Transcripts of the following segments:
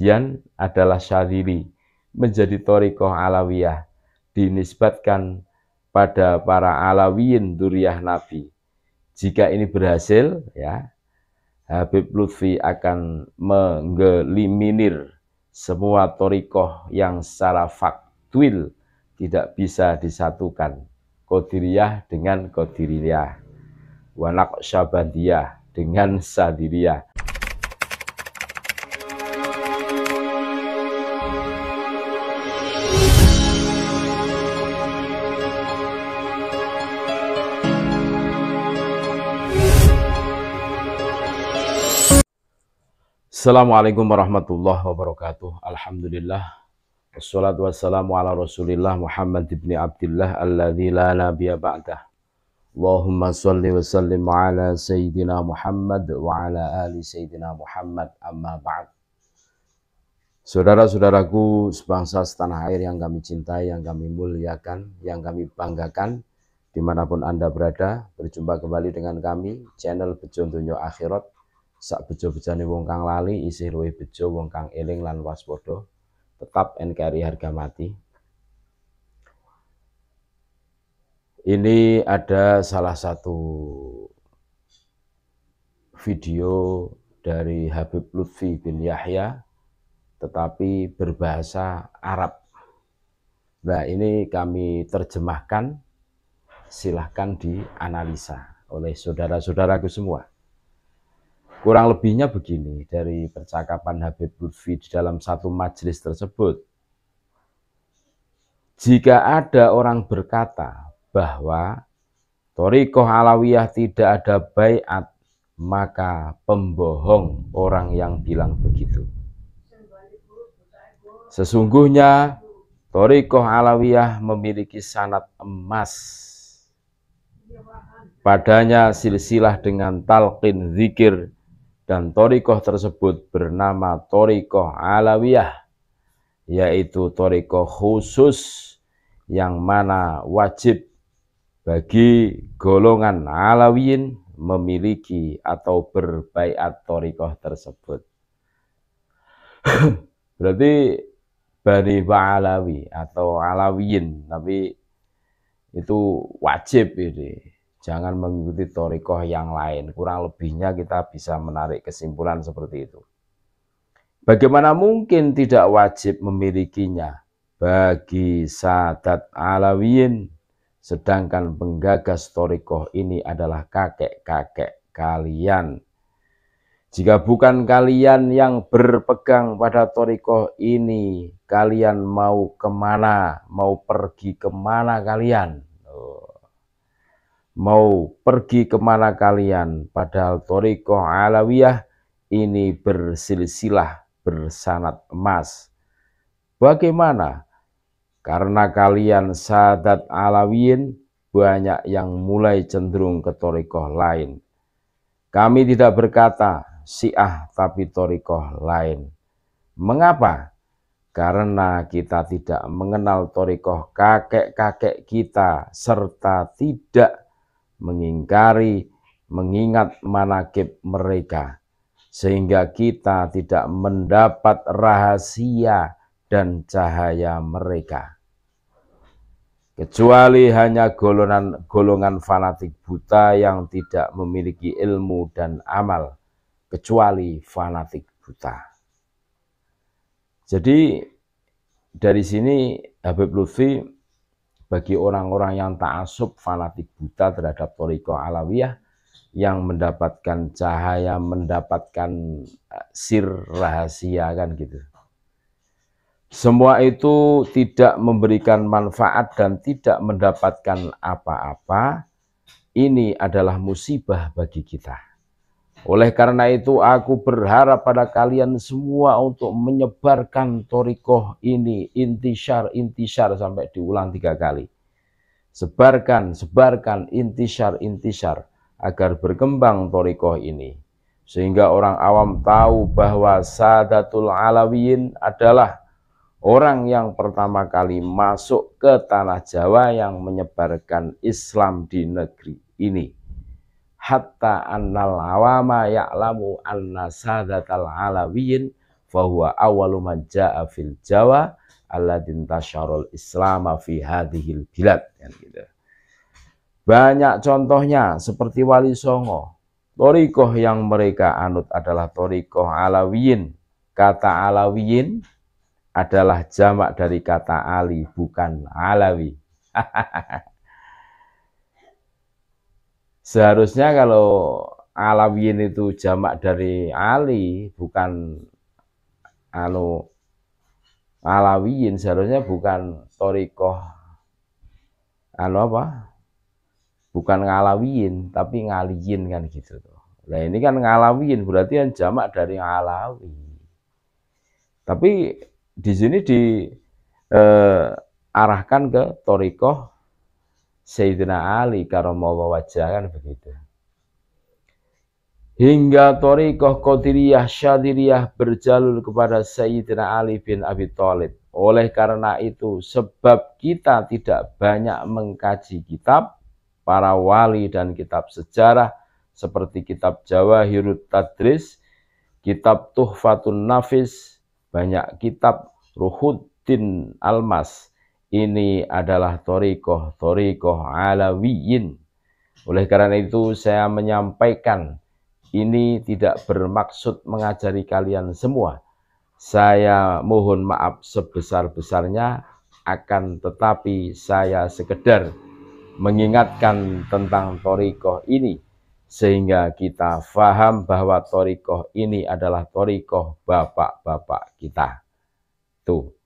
Dian adalah syariri, menjadi Torikoh Alawiyah, dinisbatkan pada para Alawiyin duriah Nabi. Jika ini berhasil, ya Habib Lutfi akan mengeliminir semua Torikoh yang secara faktuil tidak bisa disatukan. Kodiriyah dengan Kodiriyah. Wanak Syabandiyah dengan Sadiriyah Assalamualaikum warahmatullahi wabarakatuh. Alhamdulillah. Wassalatu wassalamu ala rasulillah Muhammad ibn Abdullah alladhi la nabiya ba'dah. Allahumma salli wa sallim ala sayyidina Muhammad wa ala ali sayyidina Muhammad amma ba'd. Saudara-saudaraku sebangsa setanah air yang kami cintai, yang kami muliakan, yang kami banggakan, dimanapun Anda berada, berjumpa kembali dengan kami, channel Bejon Dunia Akhirat, sak bejo-bejane wong kang lali isih luwih bejo wong kang eling lan waspada tetap NKRI harga mati ini ada salah satu video dari Habib Lutfi bin Yahya tetapi berbahasa Arab nah ini kami terjemahkan silahkan dianalisa oleh saudara-saudaraku semua Kurang lebihnya begini dari percakapan Habib Lutfi di dalam satu majelis tersebut. Jika ada orang berkata bahwa Torikoh Alawiyah tidak ada bayat, maka pembohong orang yang bilang begitu. Sesungguhnya Torikoh Alawiyah memiliki sanat emas Padanya silsilah dengan talqin zikir dan torikoh tersebut bernama torikoh alawiyah yaitu torikoh khusus yang mana wajib bagi golongan alawiyin memiliki atau berbaikat torikoh tersebut. Berarti Bani Alawi atau Alawiyin, tapi itu wajib ini. Jangan mengikuti torikoh yang lain. Kurang lebihnya kita bisa menarik kesimpulan seperti itu. Bagaimana mungkin tidak wajib memilikinya bagi sadat alawiyin, sedangkan penggagas torikoh ini adalah kakek-kakek kalian. Jika bukan kalian yang berpegang pada torikoh ini, kalian mau kemana, mau pergi kemana kalian? mau pergi kemana kalian padahal Toriko Alawiyah ini bersilsilah bersanat emas. Bagaimana? Karena kalian sadat alawiyin banyak yang mulai cenderung ke torikoh lain. Kami tidak berkata siah tapi torikoh lain. Mengapa? Karena kita tidak mengenal torikoh kakek-kakek kita serta tidak mengingkari, mengingat manakib mereka, sehingga kita tidak mendapat rahasia dan cahaya mereka. Kecuali hanya golongan, golongan fanatik buta yang tidak memiliki ilmu dan amal, kecuali fanatik buta. Jadi dari sini Habib Lutfi bagi orang-orang yang tak asup fanatik buta terhadap Toriko Alawiyah yang mendapatkan cahaya, mendapatkan eh, sir rahasia kan gitu. Semua itu tidak memberikan manfaat dan tidak mendapatkan apa-apa. Ini adalah musibah bagi kita. Oleh karena itu aku berharap pada kalian semua untuk menyebarkan torikoh ini intisar intisar sampai diulang tiga kali. Sebarkan, sebarkan intisar intisar agar berkembang torikoh ini. Sehingga orang awam tahu bahwa Sadatul Alawiyin adalah orang yang pertama kali masuk ke tanah Jawa yang menyebarkan Islam di negeri ini hatta annal awama ya'lamu anna sadatal alawiyin fahuwa awalu man ja'a fil jawa alladin tasyarul islama fi hadhil bilad kan gitu. Banyak contohnya seperti Wali Songo. Torikoh yang mereka anut adalah torikoh alawiyin. Kata alawiyin adalah jamak dari kata Ali bukan alawi. seharusnya kalau alawiyin itu jamak dari ali bukan anu alawiyin seharusnya bukan torikoh anu apa bukan ngalawiyin tapi ngaliyin kan gitu tuh nah ini kan ngalawiyin berarti yang jamak dari alawi tapi di sini di eh, arahkan ke torikoh Sayyidina Ali karomah wajah kan begitu. Hingga Torikoh Qadiriyah Syadiriyah berjalur kepada Sayyidina Ali bin Abi Thalib. Oleh karena itu, sebab kita tidak banyak mengkaji kitab, para wali dan kitab sejarah seperti kitab Jawa Hirut Tadris, kitab Tuhfatun Nafis, banyak kitab Ruhuddin Almas, ini adalah torikoh torikoh alawiyin. Oleh karena itu saya menyampaikan ini tidak bermaksud mengajari kalian semua. Saya mohon maaf sebesar-besarnya akan tetapi saya sekedar mengingatkan tentang torikoh ini sehingga kita faham bahwa torikoh ini adalah torikoh bapak-bapak kita. Tuh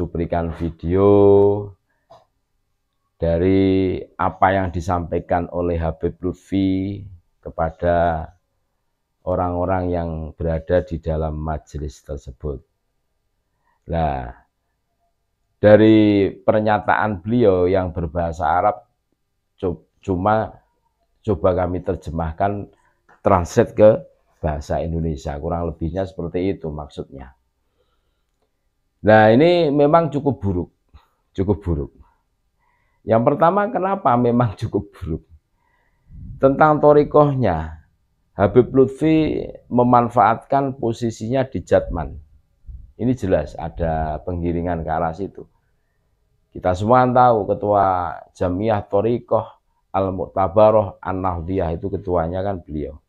cuplikan video dari apa yang disampaikan oleh Habib Lutfi kepada orang-orang yang berada di dalam majelis tersebut. Nah, dari pernyataan beliau yang berbahasa Arab cuma coba kami terjemahkan translate ke bahasa Indonesia. Kurang lebihnya seperti itu maksudnya. Nah ini memang cukup buruk, cukup buruk. Yang pertama kenapa memang cukup buruk? Tentang torikohnya, Habib Lutfi memanfaatkan posisinya di Jatman. Ini jelas ada penggiringan ke arah situ. Kita semua kan tahu ketua Jamiah Torikoh al muqtabaroh an itu ketuanya kan beliau.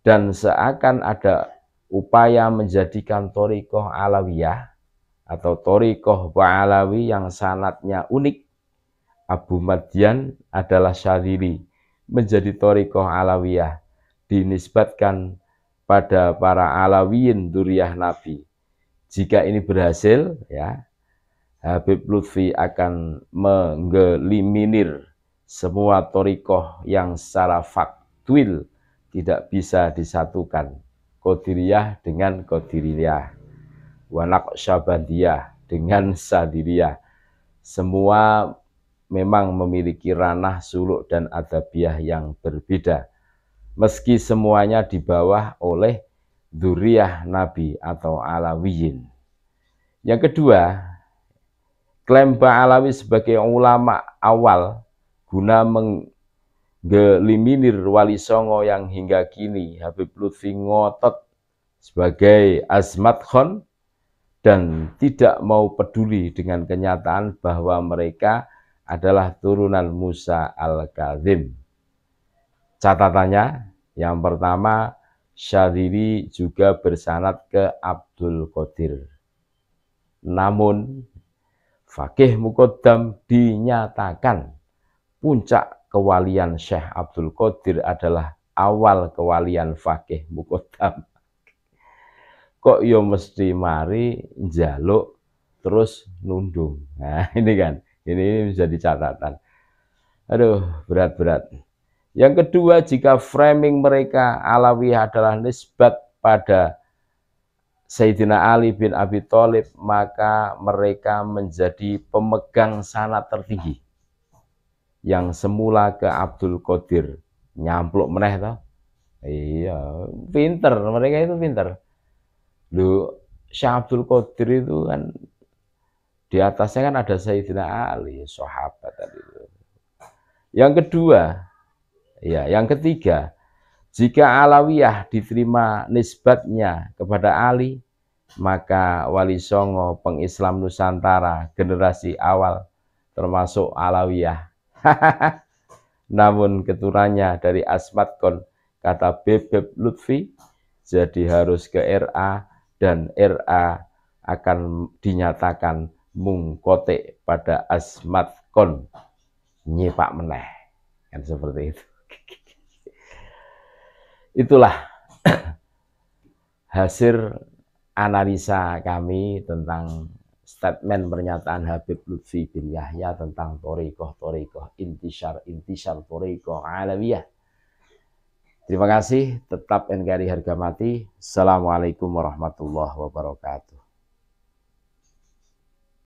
Dan seakan ada upaya menjadikan Torikoh Alawiyah atau Torikoh Ba'alawi yang sanatnya unik. Abu Madian adalah Syadili menjadi Torikoh Alawiyah, dinisbatkan pada para Alawiyin duriyah Nabi. Jika ini berhasil, ya, Habib Lutfi akan mengeliminir semua torikoh yang secara faktuil tidak bisa disatukan. Kodiriyah dengan Kodiriyah wanak syabandiyah dengan Sadiriyah. Semua memang memiliki ranah suluk dan adabiah yang berbeda. Meski semuanya di bawah oleh Duriyah Nabi atau Alawiyin. Yang kedua, klaim Ba'alawi sebagai ulama awal guna menggeliminir wali songo yang hingga kini Habib Lutfi ngotot sebagai Azmat khon dan tidak mau peduli dengan kenyataan bahwa mereka adalah turunan Musa al-Kazim. Catatannya, yang pertama, Syadili juga bersanat ke Abdul Qadir. Namun, Fakih Mukoddam dinyatakan puncak kewalian Syekh Abdul Qadir adalah awal kewalian Fakih Mukoddam kok yo mesti mari jaluk terus nundung. Nah, ini kan. Ini menjadi catatan. Aduh, berat-berat. Yang kedua, jika framing mereka alawi adalah nisbat pada Sayyidina Ali bin Abi Thalib, maka mereka menjadi pemegang sanat tertinggi. Yang semula ke Abdul Qadir, nyampluk meneh toh. Iya, pinter, mereka itu pinter Lu Syekh Abdul Qadir itu kan di atasnya kan ada Sayyidina Ali, sahabat tadi. Yang kedua, ya, yang ketiga, jika Alawiyah diterima nisbatnya kepada Ali, maka Wali Songo pengislam Nusantara generasi awal termasuk Alawiyah. Namun keturunannya dari Asmat Kon kata Bebeb Lutfi, jadi harus ke RA dan RA akan dinyatakan mungkote pada asmat kon nyepak meneh kan seperti itu itulah hasil analisa kami tentang statement pernyataan Habib Lutfi bin Yahya tentang torikoh torikoh intisar intisar torikoh alawiyah Terima kasih, tetap NKRI harga mati. Assalamualaikum warahmatullahi wabarakatuh.